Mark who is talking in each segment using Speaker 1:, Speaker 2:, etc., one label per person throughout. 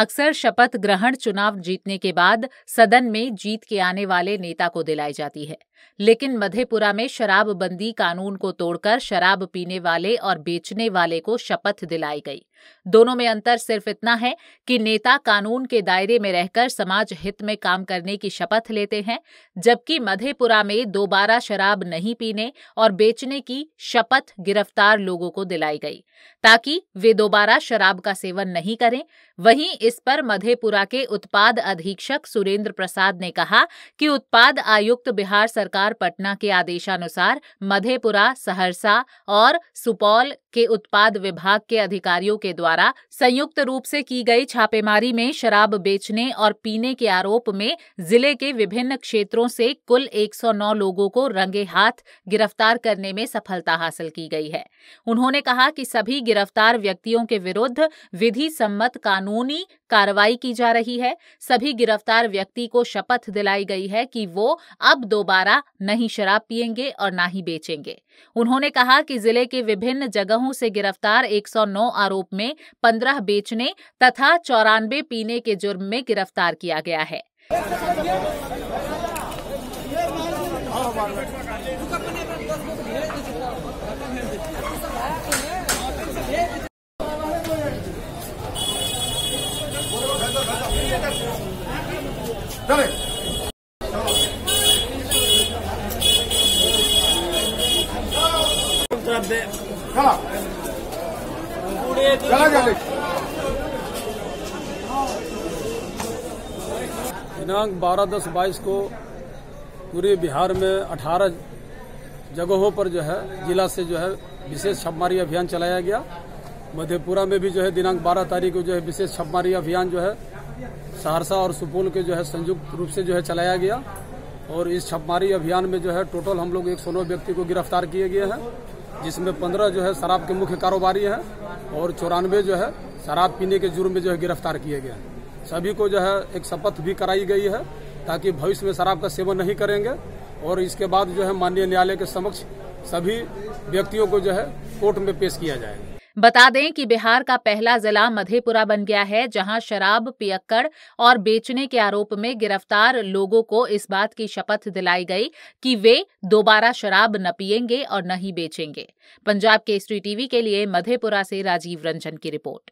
Speaker 1: अक्सर शपथ ग्रहण चुनाव जीतने के बाद सदन में जीत के आने वाले नेता को दिलाई जाती है लेकिन मधेपुरा में शराबबंदी कानून को तोड़कर शराब पीने वाले और बेचने वाले को शपथ दिलाई गई दोनों में अंतर सिर्फ इतना है कि नेता कानून के दायरे में रहकर समाज हित में काम करने की शपथ लेते हैं जबकि मधेपुरा में दोबारा शराब नहीं पीने और बेचने की शपथ गिरफ्तार लोगों को दिलाई गई ताकि वे दोबारा शराब का सेवन नहीं करें वहीं इस पर मधेपुरा के उत्पाद अधीक्षक सुरेंद्र प्रसाद ने कहा कि उत्पाद आयुक्त बिहार सरकार पटना के आदेशानुसार मधेपुरा सहरसा और सुपौल के उत्पाद विभाग के अधिकारियों के द्वारा संयुक्त रूप से की गई छापेमारी में शराब बेचने और पीने के आरोप में जिले के विभिन्न क्षेत्रों से कुल 109 लोगों को रंगे हाथ गिरफ्तार करने में सफलता हासिल की गई है उन्होंने कहा कि सभी गिरफ्तार व्यक्तियों के विरुद्ध विधि सम्मत कानूनी कार्रवाई की जा रही है सभी गिरफ्तार व्यक्ति को शपथ दिलाई गई है कि वो अब दोबारा नहीं शराब पिएंगे और ना ही बेचेंगे उन्होंने कहा कि जिले के विभिन्न जगहों से गिरफ्तार 109 आरोप में 15 बेचने तथा चौरानबे पीने के जुर्म में गिरफ्तार किया गया है
Speaker 2: चले दिनांक बारह दस बाईस को पूरे बिहार में अठारह जगहों पर जो है जिला से जो है विशेष छापमारी अभियान चलाया गया मधेपुरा में भी जो है दिनांक 12 तारीख को जो है विशेष छापमारी अभियान जो है सहरसा और सुपौल के जो है संयुक्त रूप से जो है चलाया गया और इस छापमारी अभियान में जो है टोटल हम लोग एक व्यक्ति को गिरफ्तार किए गए हैं जिसमें पंद्रह जो है शराब के मुख्य कारोबारी हैं और चौरानवे जो है शराब पीने के जुर्म में जो है गिरफ्तार किए गए हैं सभी को जो है एक शपथ भी कराई गई है ताकि भविष्य में शराब का सेवन नहीं करेंगे और इसके बाद जो है माननीय न्यायालय के समक्ष सभी व्यक्तियों को जो है कोर्ट में पेश किया जाएगा
Speaker 1: बता दें कि बिहार का पहला जिला मधेपुरा बन गया है जहां शराब पियक्कड़ और बेचने के आरोप में गिरफ्तार लोगों को इस बात की शपथ दिलाई गई कि वे दोबारा शराब न पियेंगे और न ही बेचेंगे पंजाब केसरी टीवी के लिए मधेपुरा से राजीव रंजन की रिपोर्ट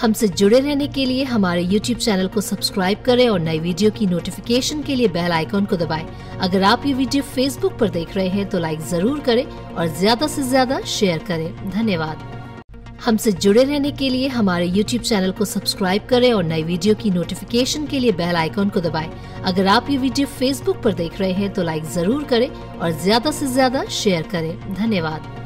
Speaker 3: हमसे जुड़े रहने के लिए हमारे YouTube चैनल को सब्सक्राइब करें और नई वीडियो की नोटिफिकेशन के लिए बेल आइकॉन को दबाएं। अगर आप ये वीडियो Facebook पर देख रहे हैं तो लाइक जरूर करें और ज्यादा से ज्यादा शेयर करें धन्यवाद हमसे जुड़े रहने के लिए हमारे यूट्यूब चैनल को सब्सक्राइब करें और नई वीडियो की नोटिफिकेशन के लिए बेल आइकॉन को दबाएं। अगर आप ये वीडियो फेसबुक पर देख रहे हैं तो लाइक जरूर करें और ज्यादा से ज्यादा शेयर करें धन्यवाद